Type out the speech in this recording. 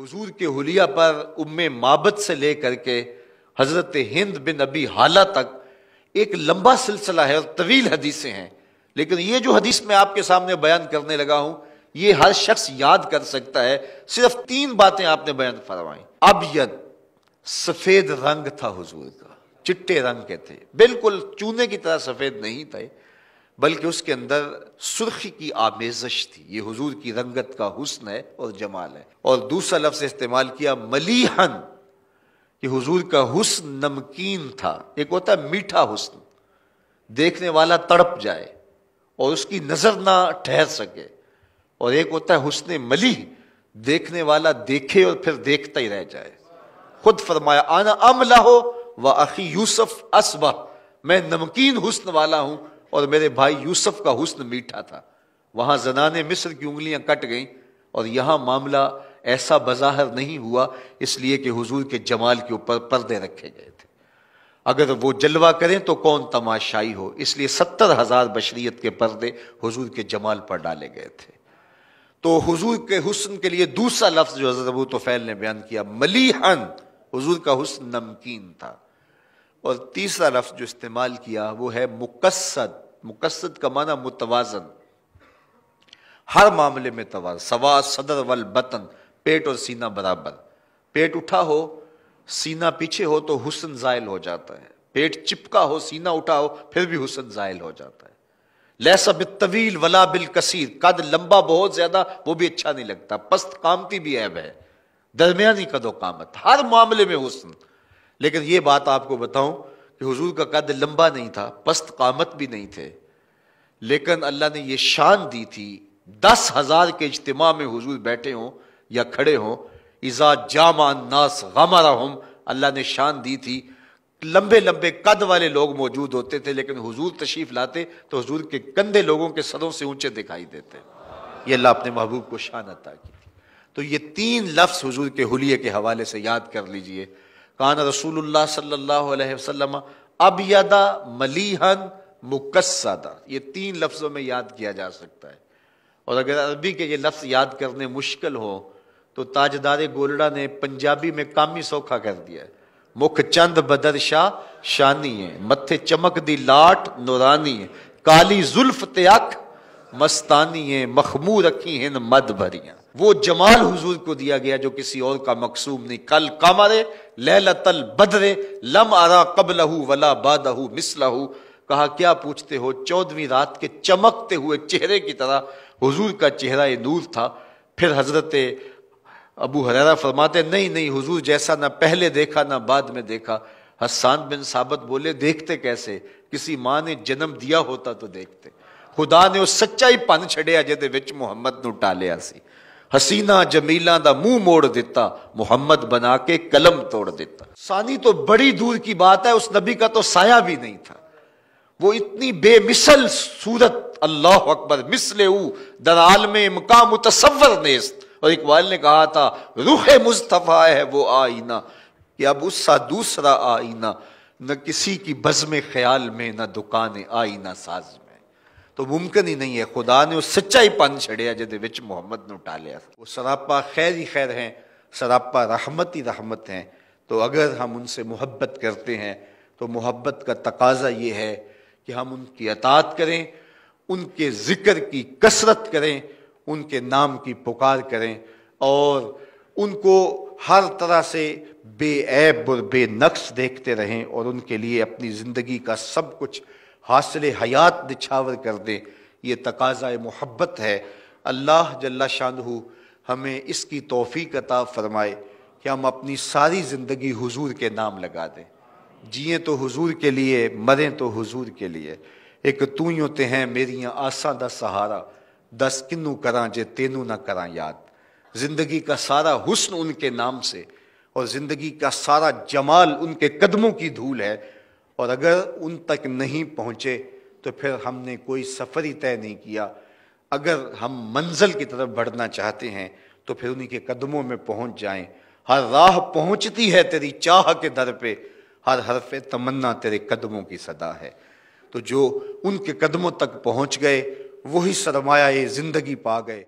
हुजूर के हुलिया पर उम माबत से लेकर के हज़रत हिंद बिन अबी हाला तक एक लंबा सिलसिला है और तवील हदीसें हैं लेकिन ये जो हदीस मैं आपके सामने बयान करने लगा हूं ये हर शख्स याद कर सकता है सिर्फ तीन बातें आपने बयान फरमाई अब यद सफेद रंग था हुजूर का चिट्टे रंग के थे बिल्कुल चूने की तरह सफेद नहीं थे बल्कि उसके अंदर सुर्खी की आमेजश थी ये हजूर की रंगत का हुसन है और जमाल है और दूसरा लफ्ज़ इस्तेमाल किया मलीहन कि हुजूर का हुस्न नमकीन था एक होता मीठा हुस्न देखने वाला तड़प जाए और उसकी नज़र ना ठहर सके और एक होता है हुस्न मली देखने वाला देखे और फिर देखता ही रह जाए खुद फरमाया आना अमला हो व अखी यूसुफ असबह मैं नमकीन हुस्न वाला हूं और मेरे भाई यूसुफ का हुस्न मीठा था वहां जनाने मिस्र की उंगलियां कट गईं और यहां मामला ऐसा बज़ाहर नहीं हुआ इसलिए कि हुजूर के जमाल के ऊपर पर्दे रखे गए थे अगर वो जलवा करें तो कौन तमाशाई हो इसलिए सत्तर हज़ार बशरीत के पर्दे हुजूर के जमाल पर डाले गए थे तो हुजूर के हुस्न के लिए दूसरा लफ्ज़ जो हज़रत अबू फैल ने बयान किया मलीहन हुजूर का हुस्न नमकीन था और तीसरा लफ्ज़ जो इस्तेमाल किया वो है मुकसद मुकसद का माना मुतवाजन हर मामले में तवाज सवा सदर वल बतन पेट और सीना बराबर पेट उठा हो सीना पीछे हो तो हुसन ज़ायल हो जाता है पेट चिपका हो सीना उठा हो फिर भी हुसन ज़ायल हो जाता है लहसा तवील वला बिल कसीर कद लंबा बहुत ज़्यादा वो भी अच्छा नहीं लगता पस्त कामती भी ऐब है दरमियानी कदो कामत हर मामले में हुसन लेकिन ये बात आपको बताऊं कि हुजूर का कद लंबा नहीं था पस्त कामत भी नहीं थे लेकिन अल्लाह ने ये शान दी थी दस हज़ार के इज्तम में हुजूर बैठे हों या खड़े हों इज़ा जामा नास गमारा हम अल्लाह ने शान दी थी लंबे लंबे कद वाले लोग मौजूद होते थे लेकिन हुजूर तशीफ लाते तो हुजूर के कंधे लोगों के सरों से ऊंचे दिखाई देते ये अल्लाह अपने महबूब को शान अता की तो ये तीन लफ्ज़ हुजूर के हुलिये के हवाले से याद कर लीजिए कान रसूल सल्लल्लाहु अब यदा मलीहन मुकस्सदा ये तीन लफ्ज़ों में याद किया जा सकता है और अगर अरबी के ये लफ्ज़ याद करने मुश्किल हो तो ताजदार गोलड़ा ने पंजाबी में कामी सौखा कर दिया है मुख चंद बदर शाह शानी है मत्थे चमक दी लाट नुरानी है काली जुल्फ त्याख मस्तानी है मखमू रखी हैं मद भरियां वो जमाल हुजूर को दिया गया जो किसी और का मकसूम नहीं कल कमरे लहलतल बदरे लम आरा कबलहू वला बादहू मिसलहू कहा क्या पूछते हो चौदहवीं रात के चमकते हुए चेहरे की तरह हुजूर का चेहरा ये नूर था फिर हजरत अबू हरेरा फरमाते नहीं नहीं हुजूर जैसा ना पहले देखा ना बाद में देखा हसान बिन साबत बोले देखते कैसे किसी माँ ने जन्म दिया होता तो देखते खुदा ने वो सच्चाई पन छड़िया जेदे विच मुहम्मद ਨੂੰ सी हसीना जमीला का मुंह मोड़ देता मोहम्मद बना के कलम तोड़ देता सानी तो बड़ी दूर की बात है उस नबी का तो साया भी नहीं था वो इतनी बेमिसल सूरत अल्लाह अकबर मिसले दराल में मका मुतसवर ने और इकबाल ने कहा था रूह मुस्तफ़ा है वो आईना कि अब उसका दूसरा आईना न किसी की बज़म ख्याल में न दुकान आईना साज में तो मुमकिन ही नहीं है खुदा ने उस सच्चाई पन ਪੰਨ जिद मुहम्मद ने टालिया वो सरापा खैर ही खैर हैं सरापा रहमत ही रहमत हैं तो अगर हम उनसे मोहब्बत करते हैं तो मोहब्बत का तकाजा ये है कि हम उनकी अतात करें उनके ज़िक्र की कसरत करें उनके नाम की पुकार करें और उनको हर तरह से बेऐब और बेनक्स देखते रहें और उनके लिए अपनी ज़िंदगी का सब कुछ हासिल हयात दिछावर कर दें ये तकाजा मोहब्बत है अल्लाह जल्ला शाह हमें इसकी तोहफ़ी कता फ़रमाए कि हम अपनी सारी ज़िंदगी हुजूर के नाम लगा दें जिए तो हुजूर के लिए मरें तो हुजूर के लिए एक तू ही होते हैं मेरियाँ आसा दस सहारा दस किन्नू करा जे तेनू ना करा याद ज़िंदगी का सारा हुस्न उनके नाम से और ज़िंदगी का सारा जमाल उनके कदमों की धूल है और अगर उन तक नहीं पहुँचे तो फिर हमने कोई सफ़र ही तय नहीं किया अगर हम मंजिल की तरफ बढ़ना चाहते हैं तो फिर उन्हीं के कदमों में पहुँच जाएं हर राह पहुँचती है तेरी चाह के दर पे हर हरफ तमन्ना तेरे कदमों की सदा है तो जो उनके कदमों तक पहुँच गए वही सरमाया ज़िंदगी पा गए